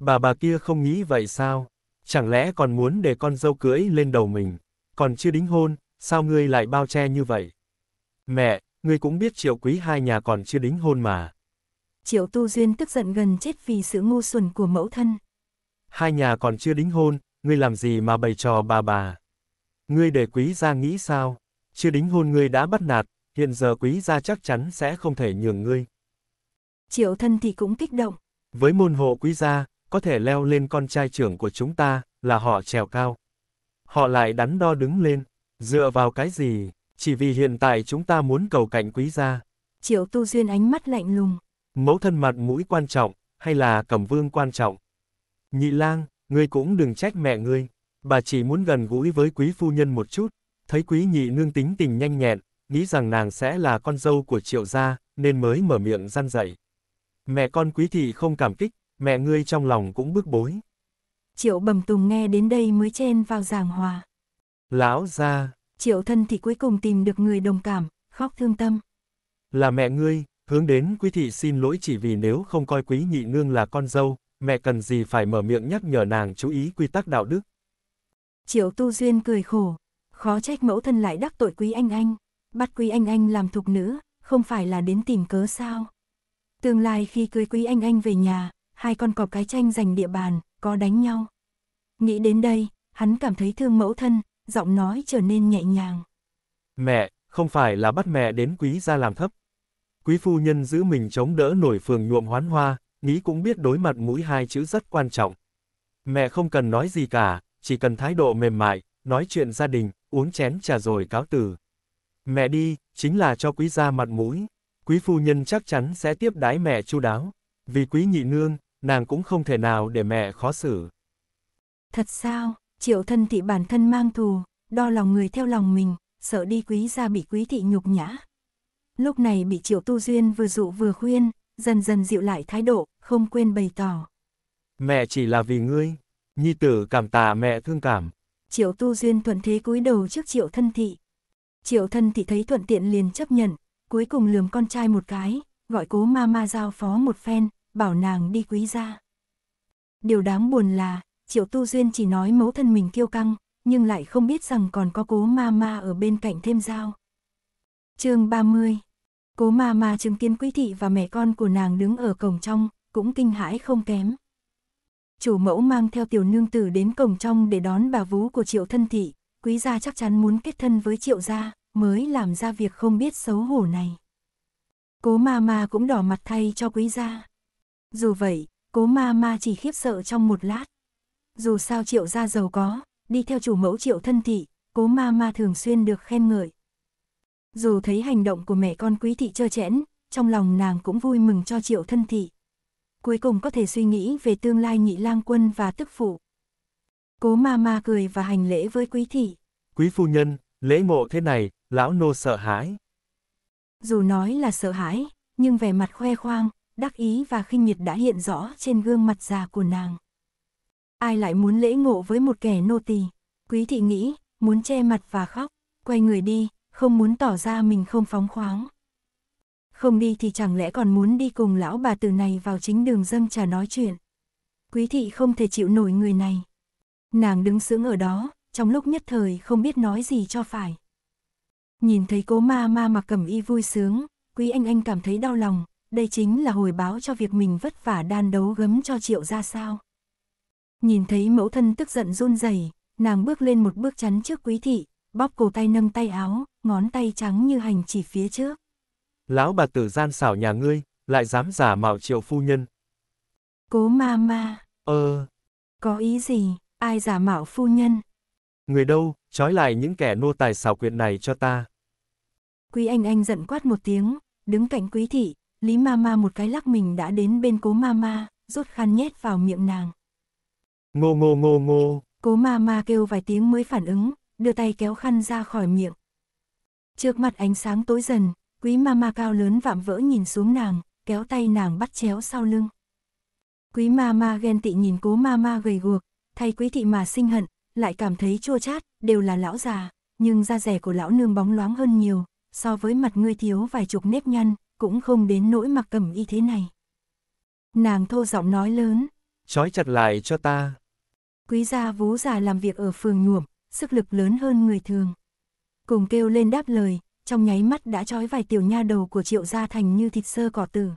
Bà bà kia không nghĩ vậy sao? Chẳng lẽ còn muốn để con dâu cưỡi lên đầu mình? Còn chưa đính hôn, sao ngươi lại bao che như vậy? Mẹ, ngươi cũng biết triệu quý hai nhà còn chưa đính hôn mà. Triệu tu duyên tức giận gần chết vì sự ngu xuẩn của mẫu thân. Hai nhà còn chưa đính hôn, ngươi làm gì mà bày trò bà bà? Ngươi để quý gia nghĩ sao? Chưa đính hôn ngươi đã bắt nạt, hiện giờ quý gia chắc chắn sẽ không thể nhường ngươi triệu thân thì cũng kích động. Với môn hộ quý gia, có thể leo lên con trai trưởng của chúng ta, là họ trèo cao. Họ lại đắn đo đứng lên, dựa vào cái gì, chỉ vì hiện tại chúng ta muốn cầu cạnh quý gia. Triệu tu duyên ánh mắt lạnh lùng. Mẫu thân mặt mũi quan trọng, hay là cẩm vương quan trọng. Nhị lang, ngươi cũng đừng trách mẹ ngươi, bà chỉ muốn gần gũi với quý phu nhân một chút, thấy quý nhị nương tính tình nhanh nhẹn, nghĩ rằng nàng sẽ là con dâu của triệu gia, nên mới mở miệng răn dạy. Mẹ con quý thị không cảm kích, mẹ ngươi trong lòng cũng bức bối. Triệu bầm tùng nghe đến đây mới chen vào giảng hòa. Lão ra. Triệu thân thì cuối cùng tìm được người đồng cảm, khóc thương tâm. Là mẹ ngươi, hướng đến quý thị xin lỗi chỉ vì nếu không coi quý nhị nương là con dâu, mẹ cần gì phải mở miệng nhắc nhở nàng chú ý quy tắc đạo đức. Triệu tu duyên cười khổ, khó trách mẫu thân lại đắc tội quý anh anh, bắt quý anh anh làm thục nữ, không phải là đến tìm cớ sao. Tương lai khi cưới quý anh anh về nhà, hai con cọp cái tranh giành địa bàn, có đánh nhau. Nghĩ đến đây, hắn cảm thấy thương mẫu thân, giọng nói trở nên nhẹ nhàng. Mẹ, không phải là bắt mẹ đến quý ra làm thấp. Quý phu nhân giữ mình chống đỡ nổi phường nhuộm hoán hoa, nghĩ cũng biết đối mặt mũi hai chữ rất quan trọng. Mẹ không cần nói gì cả, chỉ cần thái độ mềm mại, nói chuyện gia đình, uống chén trà rồi cáo từ. Mẹ đi, chính là cho quý gia mặt mũi quý phu nhân chắc chắn sẽ tiếp đái mẹ chu đáo. Vì quý nhị nương, nàng cũng không thể nào để mẹ khó xử. Thật sao, triệu thân thị bản thân mang thù, đo lòng người theo lòng mình, sợ đi quý ra bị quý thị nhục nhã. Lúc này bị triệu tu duyên vừa dụ vừa khuyên, dần dần dịu lại thái độ, không quên bày tỏ. Mẹ chỉ là vì ngươi, nhi tử cảm tạ mẹ thương cảm. Triệu tu duyên thuận thế cúi đầu trước triệu thân thị. Triệu thân thị thấy thuận tiện liền chấp nhận, cuối cùng lườm con trai một cái, gọi cố ma ma giao phó một phen, bảo nàng đi quý gia. Điều đáng buồn là, Triệu Tu Duyên chỉ nói mẫu thân mình kiêu căng, nhưng lại không biết rằng còn có cố ma ma ở bên cạnh thêm giao chương 30 Cố ma ma chứng kiến quý thị và mẹ con của nàng đứng ở cổng trong, cũng kinh hãi không kém. Chủ mẫu mang theo tiểu nương tử đến cổng trong để đón bà vú của triệu thân thị, quý gia chắc chắn muốn kết thân với triệu gia, mới làm ra việc không biết xấu hổ này. Cố ma ma cũng đỏ mặt thay cho quý gia. Dù vậy, cố ma ma chỉ khiếp sợ trong một lát. Dù sao triệu gia giàu có, đi theo chủ mẫu triệu thân thị, cố ma ma thường xuyên được khen ngợi. Dù thấy hành động của mẹ con quý thị trơ chẽn, trong lòng nàng cũng vui mừng cho triệu thân thị. Cuối cùng có thể suy nghĩ về tương lai nhị lang quân và tức phụ. Cố ma ma cười và hành lễ với quý thị. Quý phu nhân, lễ mộ thế này, lão nô sợ hãi. Dù nói là sợ hãi, nhưng vẻ mặt khoe khoang, đắc ý và khinh miệt đã hiện rõ trên gương mặt già của nàng. Ai lại muốn lễ ngộ với một kẻ nô tỳ? Quý thị nghĩ, muốn che mặt và khóc, quay người đi, không muốn tỏ ra mình không phóng khoáng. Không đi thì chẳng lẽ còn muốn đi cùng lão bà từ này vào chính đường dâng trà nói chuyện. Quý thị không thể chịu nổi người này. Nàng đứng sững ở đó, trong lúc nhất thời không biết nói gì cho phải. Nhìn thấy cố ma ma mặc cẩm y vui sướng, quý anh anh cảm thấy đau lòng, đây chính là hồi báo cho việc mình vất vả đan đấu gấm cho triệu ra sao. Nhìn thấy mẫu thân tức giận run rẩy, nàng bước lên một bước chắn trước quý thị, bóp cổ tay nâng tay áo, ngón tay trắng như hành chỉ phía trước. Lão bà tử gian xảo nhà ngươi, lại dám giả mạo triệu phu nhân. Cố ma ma. Ờ. Có ý gì, ai giả mạo phu nhân, Người đâu, trói lại những kẻ nô tài xảo quyệt này cho ta. Quý anh anh giận quát một tiếng, đứng cạnh quý thị, Lý Mama một cái lắc mình đã đến bên cố Mama, rút khăn nhét vào miệng nàng. Ngô ngô ngô ngô. Cố Mama kêu vài tiếng mới phản ứng, đưa tay kéo khăn ra khỏi miệng. Trước mặt ánh sáng tối dần, quý Mama cao lớn vạm vỡ nhìn xuống nàng, kéo tay nàng bắt chéo sau lưng. Quý Mama ghen tị nhìn cố Mama gầy guộc, thay quý thị mà sinh hận, lại cảm thấy chua chát, đều là lão già, nhưng da rẻ của lão nương bóng loáng hơn nhiều, so với mặt ngươi thiếu vài chục nếp nhăn, cũng không đến nỗi mặc cẩm y thế này. Nàng thô giọng nói lớn. Chói chặt lại cho ta. Quý gia vú già làm việc ở phường nhuộm, sức lực lớn hơn người thường. Cùng kêu lên đáp lời, trong nháy mắt đã trói vài tiểu nha đầu của triệu gia thành như thịt sơ cỏ tử.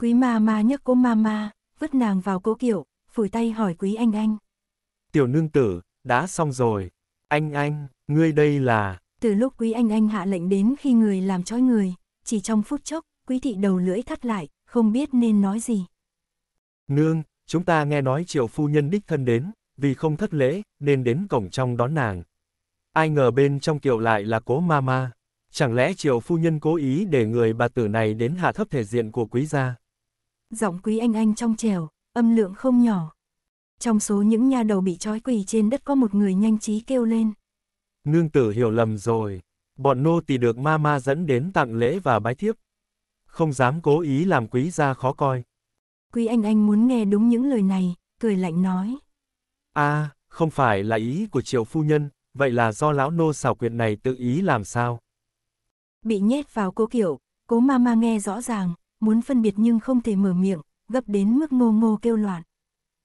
Quý ma ma nhấc cô ma ma, vứt nàng vào cỗ kiệu, phủi tay hỏi quý anh anh tiểu nương tử, đã xong rồi. Anh anh, ngươi đây là... Từ lúc quý anh anh hạ lệnh đến khi người làm trói người, chỉ trong phút chốc, quý thị đầu lưỡi thắt lại, không biết nên nói gì. Nương, chúng ta nghe nói triệu phu nhân đích thân đến, vì không thất lễ, nên đến cổng trong đón nàng. Ai ngờ bên trong kiệu lại là cố ma ma. Chẳng lẽ triệu phu nhân cố ý để người bà tử này đến hạ thấp thể diện của quý gia? Giọng quý anh anh trong trèo, âm lượng không nhỏ trong số những nha đầu bị trói quỳ trên đất có một người nhanh trí kêu lên. Nương tử hiểu lầm rồi, bọn nô tỳ được ma ma dẫn đến tặng lễ và bái thiếp. Không dám cố ý làm quý gia khó coi. Quý anh anh muốn nghe đúng những lời này, cười lạnh nói. À, không phải là ý của triệu phu nhân, vậy là do lão nô xảo quyệt này tự ý làm sao? Bị nhét vào cố kiểu, cố ma ma nghe rõ ràng, muốn phân biệt nhưng không thể mở miệng, gấp đến mức ngô ngô kêu loạn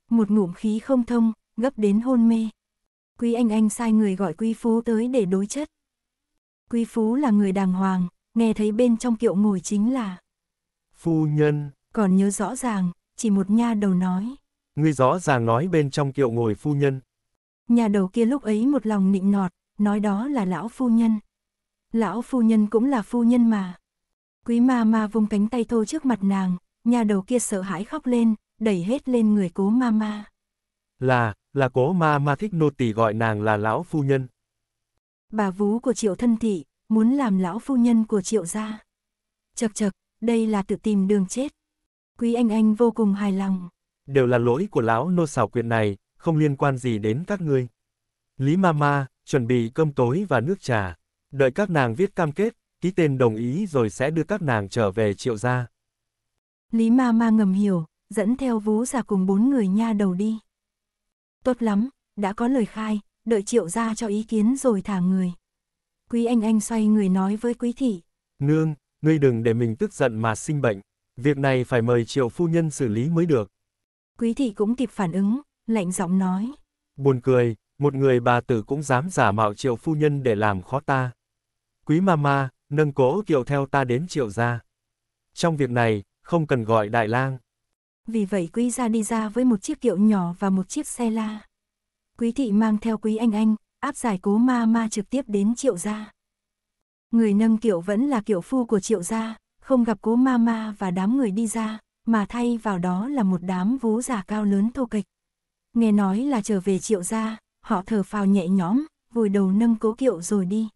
một ngụm khí không thông, gấp đến hôn mê. Quý anh anh sai người gọi Quý Phú tới để đối chất. Quý Phú là người đàng hoàng, nghe thấy bên trong kiệu ngồi chính là Phu nhân, còn nhớ rõ ràng, chỉ một nha đầu nói. Ngươi rõ ràng nói bên trong kiệu ngồi phu nhân. Nhà đầu kia lúc ấy một lòng nịnh nọt, nói đó là lão phu nhân. Lão phu nhân cũng là phu nhân mà. Quý ma ma vung cánh tay thô trước mặt nàng, nhà đầu kia sợ hãi khóc lên, đẩy hết lên người cố ma ma. Là, là cố ma ma thích nô tỳ gọi nàng là lão phu nhân. Bà vú của triệu thân thị, muốn làm lão phu nhân của triệu gia. Chật chật, đây là tự tìm đường chết. Quý anh anh vô cùng hài lòng. Đều là lỗi của lão nô xảo quyệt này, không liên quan gì đến các ngươi. Lý Mama, chuẩn bị cơm tối và nước trà. Đợi các nàng viết cam kết, ký tên đồng ý rồi sẽ đưa các nàng trở về triệu gia. Lý Mama ngầm hiểu, dẫn theo vú già cùng bốn người nha đầu đi. Tốt lắm, đã có lời khai, đợi triệu ra cho ý kiến rồi thả người. Quý anh anh xoay người nói với quý thị. Nương, ngươi đừng để mình tức giận mà sinh bệnh, việc này phải mời triệu phu nhân xử lý mới được. Quý thị cũng kịp phản ứng, lạnh giọng nói. Buồn cười, một người bà tử cũng dám giả mạo triệu phu nhân để làm khó ta. Quý mama, nâng cố kiều theo ta đến triệu gia. Trong việc này, không cần gọi đại lang. Vì vậy quý gia đi ra với một chiếc kiệu nhỏ và một chiếc xe la. Quý thị mang theo quý anh anh, áp giải cố ma ma trực tiếp đến triệu gia. Người nâng kiệu vẫn là kiệu phu của triệu gia, không gặp cố ma ma và đám người đi ra, mà thay vào đó là một đám vú giả cao lớn thô kịch. Nghe nói là trở về triệu gia, họ thở phào nhẹ nhõm, vùi đầu nâng cố kiệu rồi đi.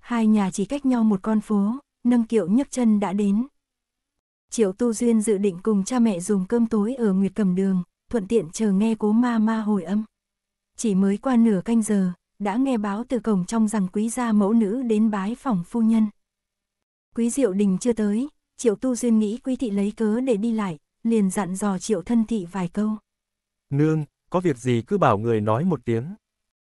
Hai nhà chỉ cách nhau một con phố, nâng kiệu nhấc chân đã đến. Triệu Tu Duyên dự định cùng cha mẹ dùng cơm tối ở Nguyệt Cầm Đường, thuận tiện chờ nghe cố ma ma hồi âm. Chỉ mới qua nửa canh giờ, đã nghe báo từ cổng trong rằng quý gia mẫu nữ đến bái phòng phu nhân. Quý Diệu Đình chưa tới, Triệu Tu Duyên nghĩ quý thị lấy cớ để đi lại, liền dặn dò Triệu thân thị vài câu. Nương, có việc gì cứ bảo người nói một tiếng.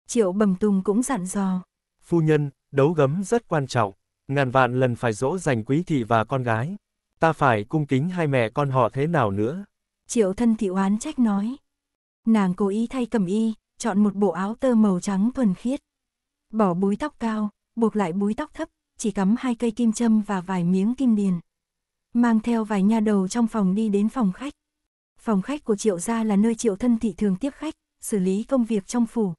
Triệu Bầm Tùng cũng dặn dò. Phu nhân, đấu gấm rất quan trọng, ngàn vạn lần phải dỗ dành quý thị và con gái. Ta phải cung kính hai mẹ con họ thế nào nữa? Triệu thân thị oán trách nói. Nàng cố ý thay cầm y, chọn một bộ áo tơ màu trắng thuần khiết. Bỏ búi tóc cao, buộc lại búi tóc thấp, chỉ cắm hai cây kim châm và vài miếng kim điền. Mang theo vài nha đầu trong phòng đi đến phòng khách. Phòng khách của triệu gia là nơi triệu thân thị thường tiếp khách, xử lý công việc trong phủ.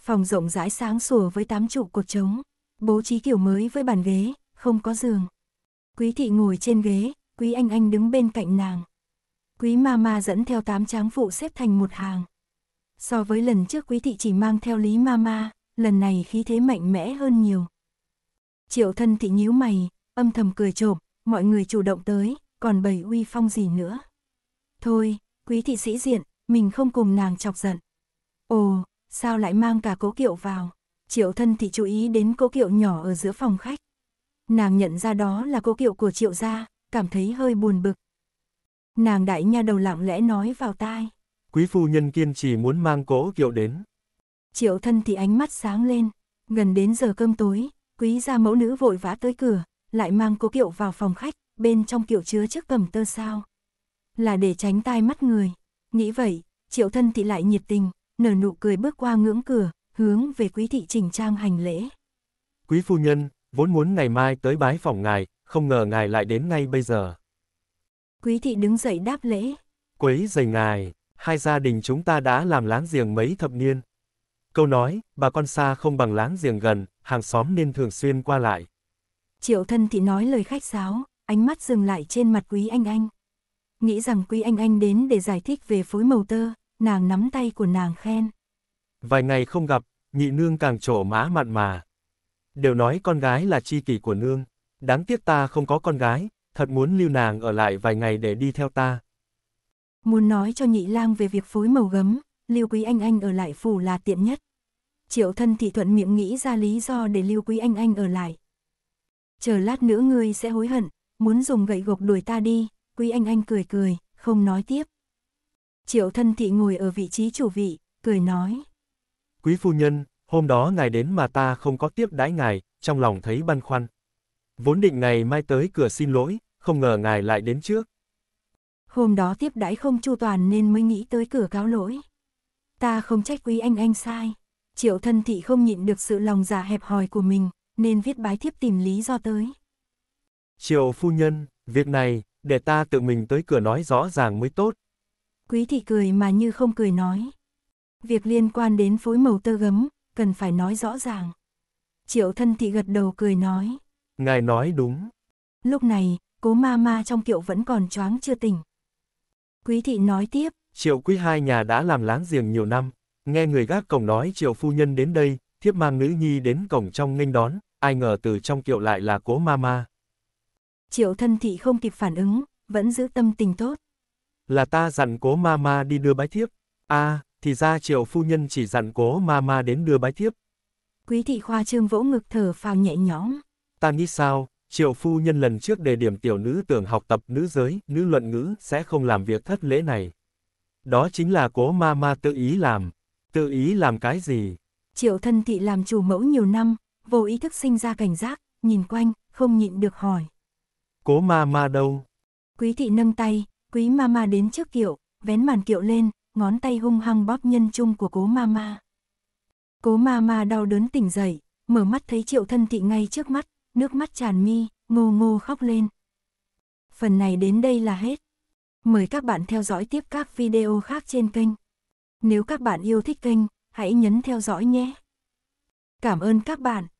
Phòng rộng rãi sáng sủa với tám trụ cột trống, bố trí kiểu mới với bàn ghế, không có giường. Quý thị ngồi trên ghế, quý anh anh đứng bên cạnh nàng. Quý ma ma dẫn theo tám tráng phụ xếp thành một hàng. So với lần trước quý thị chỉ mang theo lý ma ma, lần này khí thế mạnh mẽ hơn nhiều. Triệu thân thị nhíu mày, âm thầm cười trộm, mọi người chủ động tới, còn bầy uy phong gì nữa. Thôi, quý thị sĩ diện, mình không cùng nàng chọc giận. Ồ, sao lại mang cả cố kiệu vào? Triệu thân thị chú ý đến cố kiệu nhỏ ở giữa phòng khách. Nàng nhận ra đó là cô kiệu của triệu gia, cảm thấy hơi buồn bực. Nàng đại nha đầu lặng lẽ nói vào tai. Quý phu nhân kiên trì muốn mang cỗ kiệu đến. Triệu thân thì ánh mắt sáng lên, gần đến giờ cơm tối, quý gia mẫu nữ vội vã tới cửa, lại mang cố kiệu vào phòng khách, bên trong kiệu chứa chiếc cầm tơ sao. Là để tránh tai mắt người. Nghĩ vậy, triệu thân thị lại nhiệt tình, nở nụ cười bước qua ngưỡng cửa, hướng về quý thị trình trang hành lễ. Quý phu nhân, vốn muốn ngày mai tới bái phòng ngài, không ngờ ngài lại đến ngay bây giờ. Quý thị đứng dậy đáp lễ. quý giày ngài, hai gia đình chúng ta đã làm láng giềng mấy thập niên. Câu nói, bà con xa không bằng láng giềng gần, hàng xóm nên thường xuyên qua lại. Triệu thân thị nói lời khách sáo, ánh mắt dừng lại trên mặt quý anh anh. Nghĩ rằng quý anh anh đến để giải thích về phối màu tơ, nàng nắm tay của nàng khen. Vài ngày không gặp, nhị nương càng trổ má mặn mà, đều nói con gái là chi kỷ của nương. Đáng tiếc ta không có con gái, thật muốn lưu nàng ở lại vài ngày để đi theo ta. Muốn nói cho nhị lang về việc phối màu gấm, lưu quý anh anh ở lại phủ là tiện nhất. Triệu thân thị thuận miệng nghĩ ra lý do để lưu quý anh anh ở lại. Chờ lát nữa ngươi sẽ hối hận, muốn dùng gậy gộc đuổi ta đi, quý anh anh cười cười, không nói tiếp. Triệu thân thị ngồi ở vị trí chủ vị, cười nói. Quý phu nhân, hôm đó ngài đến mà ta không có tiếp đãi ngài, trong lòng thấy băn khoăn. Vốn định ngày mai tới cửa xin lỗi, không ngờ ngài lại đến trước. Hôm đó tiếp đãi không chu toàn nên mới nghĩ tới cửa cáo lỗi. Ta không trách quý anh anh sai. Triệu thân thị không nhịn được sự lòng giả dạ hẹp hòi của mình, nên viết bái thiếp tìm lý do tới. Triệu phu nhân, việc này, để ta tự mình tới cửa nói rõ ràng mới tốt. Quý thị cười mà như không cười nói. Việc liên quan đến phối màu tơ gấm, cần phải nói rõ ràng. Triệu thân thị gật đầu cười nói. Ngài nói đúng. Lúc này, cố ma ma trong kiệu vẫn còn choáng chưa tỉnh. Quý thị nói tiếp. Triệu quý hai nhà đã làm láng giềng nhiều năm, nghe người gác cổng nói triệu phu nhân đến đây, thiếp mang nữ nhi đến cổng trong nghênh đón, ai ngờ từ trong kiệu lại là cố ma ma. Triệu thân thị không kịp phản ứng, vẫn giữ tâm tình tốt. Là ta dặn cố ma ma đi đưa bái thiếp. a à, thì ra triệu phu nhân chỉ dặn cố ma ma đến đưa bái tiếp. Quý thị khoa trương vỗ ngực thở phào nhẹ nhõm. Ta nghĩ sao, triệu phu nhân lần trước đề điểm tiểu nữ tưởng học tập nữ giới, nữ luận ngữ sẽ không làm việc thất lễ này. Đó chính là cố ma ma tự ý làm. Tự ý làm cái gì? Triệu thân thị làm chủ mẫu nhiều năm, vô ý thức sinh ra cảnh giác, nhìn quanh, không nhịn được hỏi. Cố ma ma đâu? Quý thị nâng tay, quý ma ma đến trước kiệu, vén màn kiệu lên, ngón tay hung hăng bóp nhân trung của cố mama. Cố mama đau đớn tỉnh dậy, mở mắt thấy triệu thân thị ngay trước mắt, nước mắt tràn mi, ngô ngô khóc lên. Phần này đến đây là hết. Mời các bạn theo dõi tiếp các video khác trên kênh. Nếu các bạn yêu thích kênh, hãy nhấn theo dõi nhé. Cảm ơn các bạn.